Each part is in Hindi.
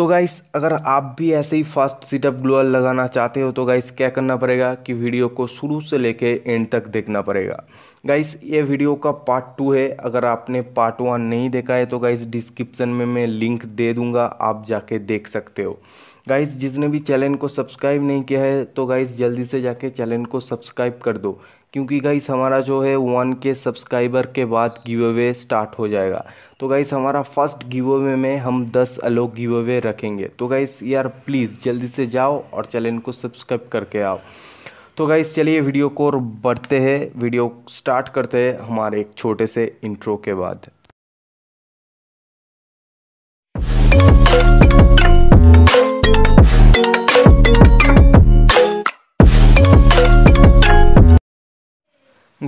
तो गाइस अगर आप भी ऐसे ही फास्ट सीटअप ग्लोअर लगाना चाहते हो तो गाइस क्या करना पड़ेगा कि वीडियो को शुरू से लेके एंड तक देखना पड़ेगा गाइस ये वीडियो का पार्ट टू है अगर आपने पार्ट वन नहीं देखा है तो गाइस डिस्क्रिप्शन में मैं लिंक दे दूंगा आप जाके देख सकते हो गाइस जिसने भी चैनल को सब्सक्राइब नहीं किया है तो गाइस जल्दी से जाके चैनल को सब्सक्राइब कर दो क्योंकि गाइस हमारा जो है वन के सब्सक्राइबर के बाद गिव अवे स्टार्ट हो जाएगा तो गाइस हमारा फर्स्ट गिव अवे में हम दस अलोक गिव अवे रखेंगे तो गाइस यार प्लीज़ जल्दी से जाओ और चैनल को सब्सक्राइब करके आओ तो गाइस चलिए वीडियो को बढ़ते हैं वीडियो स्टार्ट करते हैं हमारे एक छोटे से इंट्रो के बाद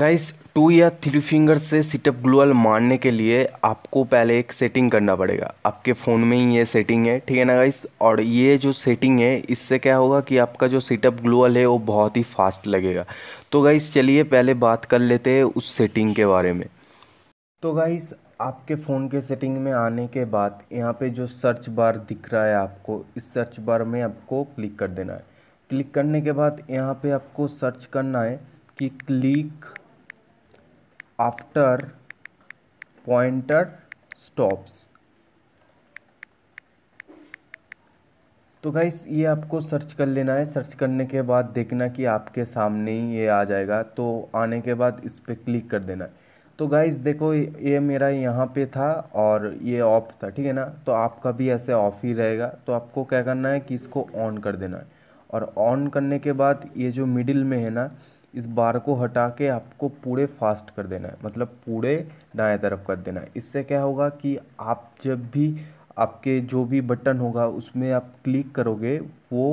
गाइस टू या थ्री फिंगर से सिटअप ग्लूअल मारने के लिए आपको पहले एक सेटिंग करना पड़ेगा आपके फ़ोन में ही ये सेटिंग है ठीक है ना गाइस और ये जो सेटिंग है इससे क्या होगा कि आपका जो सिटअप ग्लूअल है वो बहुत ही फास्ट लगेगा तो गाइस चलिए पहले बात कर लेते हैं उस सेटिंग के बारे में तो गाइस आपके फ़ोन के सेटिंग में आने के बाद यहाँ पर जो सर्च बार दिख रहा है आपको इस सर्च बार में आपको क्लिक कर देना है क्लिक करने के बाद यहाँ पर आपको सर्च करना है कि क्लिक after pointer stops तो गाइस ये आपको सर्च कर लेना है सर्च करने के बाद देखना कि आपके सामने ही ये आ जाएगा तो आने के बाद इस पर क्लिक कर देना है तो गाइस देखो ये मेरा यहाँ पे था और ये ऑफ था ठीक है ना तो आपका भी ऐसे ऑफ ही रहेगा तो आपको क्या करना है कि इसको ऑन कर देना है और ऑन करने के बाद ये जो मिडिल में है ना इस बार को हटा के आपको पूरे फास्ट कर देना है मतलब पूरे दाएँ तरफ कर देना है इससे क्या होगा कि आप जब भी आपके जो भी बटन होगा उसमें आप क्लिक करोगे वो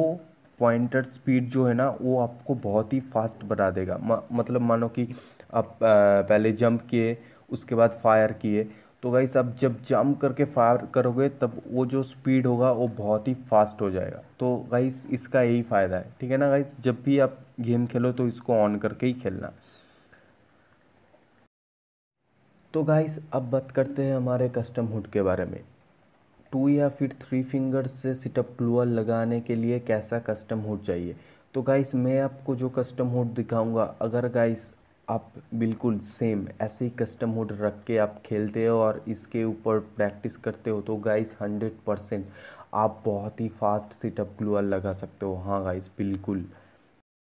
पॉइंटर स्पीड जो है ना वो आपको बहुत ही फास्ट बना देगा म, मतलब मानो कि आप पहले जंप किए उसके बाद फायर किए तो गाइस आप जब जंप करके फायर करोगे तब वो जो स्पीड होगा वो बहुत ही फास्ट हो जाएगा तो गाइस इसका यही फ़ायदा है ठीक है ना गाइस जब भी आप गेम खेलो तो इसको ऑन करके ही खेलना तो गाइस अब बात करते हैं हमारे कस्टम हुड के बारे में टू या फिर थ्री फिंगर्स से सिटअप प्लूअल लगाने के लिए कैसा कस्टम हुड चाहिए तो गाइस मैं आपको जो कस्टम हुड दिखाऊंगा अगर गाइस आप बिल्कुल सेम ऐसे ही कस्टम मोड रख के आप खेलते हो और इसके ऊपर प्रैक्टिस करते हो तो गाइस हंड्रेड परसेंट आप बहुत ही फास्ट सिटअप ग्लूअल लगा सकते हो हाँ गाइस बिल्कुल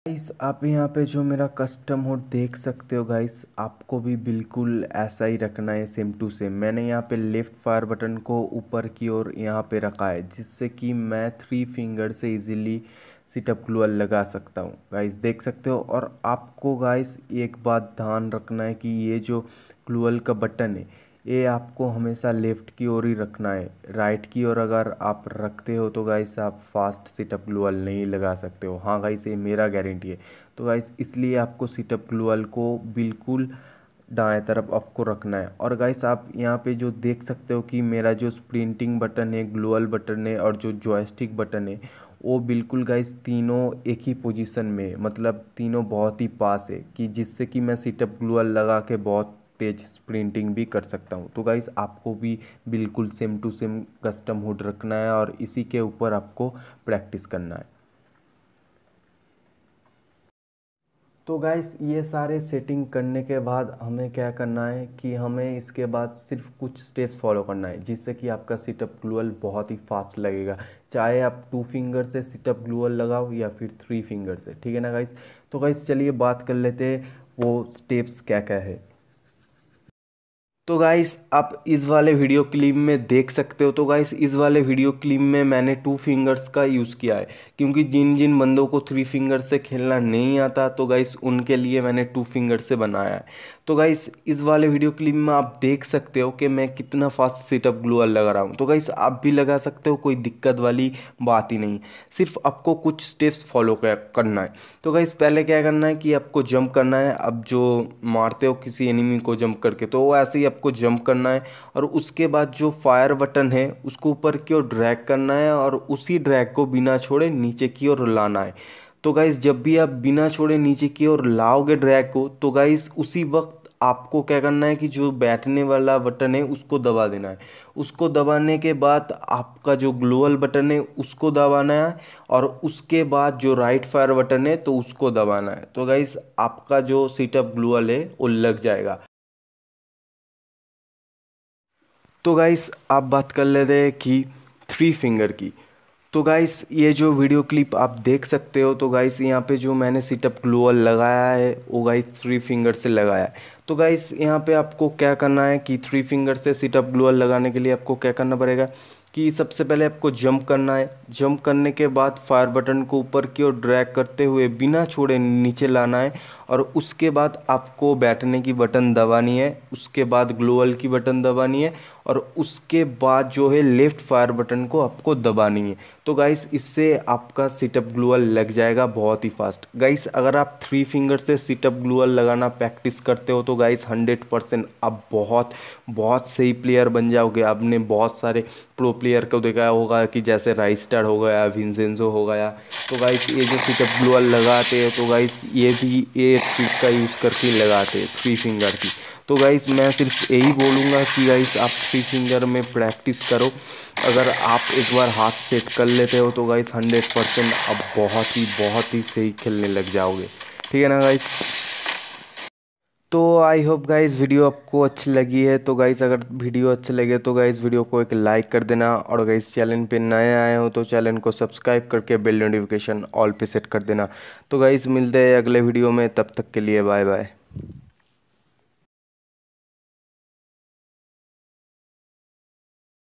गाइस आप यहाँ पे जो मेरा कस्टम मोड देख सकते हो गाइस आपको भी बिल्कुल ऐसा ही रखना है सेम टू सेम मैंने यहाँ पे लेफ़्ट फायर बटन को ऊपर की ओर यहाँ पे रखा है जिससे कि मैं थ्री फिंगर से इजीली सिटअप ग्लूअल लगा सकता हूँ गाइस देख सकते हो और आपको गाइस एक बात ध्यान रखना है कि ये जो ग्लूअल का बटन है ये आपको हमेशा लेफ़्ट की ओर ही रखना है राइट की ओर अगर आप रखते हो तो गाइस आप फास्ट सिटअप ग्लूअल नहीं लगा सकते हो हाँ गाइस ये मेरा गारंटी है तो गाइस इसलिए आपको सिटअप ग्लूअल को बिल्कुल दाएं तरफ आपको रखना है और गाइस आप यहाँ पे जो देख सकते हो कि मेरा जो स्प्रिंटिंग बटन है ग्लूअल बटन है और जो जॉयस्टिक बटन है वो बिल्कुल गाइस तीनों एक ही पोजीशन में मतलब तीनों बहुत ही पास है कि जिससे कि मैं सीटअप ग्लूअल लगा के बहुत तेज स्प्रिंटिंग भी कर सकता हूँ तो गाइस आपको भी बिल्कुल same to same custom HUD रखना है और इसी के ऊपर आपको प्रैक्टिस करना है तो गाइस ये सारे सेटिंग करने के बाद हमें क्या करना है कि हमें इसके बाद सिर्फ कुछ स्टेप्स फॉलो करना है जिससे कि आपका सिटअप ग्लूअल बहुत ही फास्ट लगेगा चाहे आप टू फिंगर से सिटअप ग्लूअल लगाओ या फिर थ्री फिंगर से ठीक है ना गाइस तो गाइस चलिए बात कर लेते हैं वो स्टेप्स क्या क्या है तो गाइस आप इस वाले वीडियो क्लिप में देख सकते हो तो गाइस इस वाले वीडियो क्लिप में मैंने टू फिंगर्स का यूज़ किया है क्योंकि जिन जिन बंदों को थ्री फिंगर से खेलना नहीं आता तो गाइस उनके लिए मैंने टू फिंगर से बनाया है तो गाइस इस वाले वीडियो क्लिप में आप देख सकते हो कि मैं कितना फास्ट सेटअप ग्लोअर लगा रहा हूँ तो गाइस आप भी लगा सकते हो कोई दिक्कत वाली बात ही नहीं सिर्फ आपको कुछ स्टेप्स फॉलो करना है तो गाइस पहले क्या करना है कि आपको जंप करना है अब जो मारते हो किसी एनिमी को जंप करके तो वो ऐसे ही आपको जंप करना है और उसके बाद जो फायर बटन है उसको ऊपर की ओर ड्रैग करना है और उसी ड्रैग को बिना छोड़े नीचे की ओर लाना है तो गाइज़ जब भी आप बिना छोड़े नीचे की ओर लाओगे ड्रैग को तो गाइज़ उसी वक्त आपको क्या करना है कि जो बैठने वाला बटन है उसको दबा देना है उसको दबाने के बाद आपका जो ग्लोअल बटन है उसको दबाना है और उसके बाद जो राइट फायर बटन है तो उसको दबाना है तो गाइस आपका जो सीटअप ग्लोअल है वो लग जाएगा तो गाइस आप बात कर लेते हैं कि थ्री फिंगर की तो गाइस ये जो वीडियो क्लिप आप देख सकते हो तो गाइस यहाँ पे जो मैंने सिटअप ग्लोअर लगाया है वो गाइस थ्री फिंगर से लगाया है तो गाइस यहाँ पे आपको क्या करना है कि थ्री फिंगर से सिटअप ग्लोअर लगाने के लिए आपको क्या करना पड़ेगा कि सबसे पहले आपको जंप करना है जंप करने के बाद फायर बटन को ऊपर की ओर ड्रैग करते हुए बिना छोड़े नीचे लाना है और उसके बाद आपको बैठने की बटन दबानी है उसके बाद ग्लोअल की बटन दबानी है और उसके बाद जो है लेफ़्ट फायर बटन को आपको दबानी है तो गाइस इससे आपका सिटअप ग्लोअल लग जाएगा बहुत ही फास्ट गाइस अगर आप थ्री फिंगर से सिटअप ग्लोअल लगाना प्रैक्टिस करते हो तो गाइस हंड्रेड परसेंट आप बहुत बहुत सही प्लेयर बन जाओगे आपने बहुत सारे प्रो प्लेयर को देखा होगा कि जैसे स्टार हो गया विंजेंजो हो गया तो गाइस ये जो सिटअप ग्लोअल लगाते हैं तो गाइस ये भी ये एट फीट का यूज़ करके लगाते थ्री फिंगर की तो गाइज़ मैं सिर्फ यही बोलूँगा कि गाइस आप थ्री फिंगर में प्रैक्टिस करो अगर आप एक बार हाथ सेट कर लेते हो तो गाइस हंड्रेड परसेंट आप बहुत ही बहुत ही सही खेलने लग जाओगे ठीक है ना गाइस तो आई होप गाइज़ वीडियो आपको अच्छी लगी है तो गाइज़ अगर वीडियो अच्छी लगे तो गाइज़ वीडियो को एक लाइक कर देना और इस चैनल पे नए आए हो तो चैनल को सब्सक्राइब करके बेल नोटिफिकेशन ऑल पे सेट कर देना तो गाइज़ मिलते हैं अगले वीडियो में तब तक के लिए बाय बाय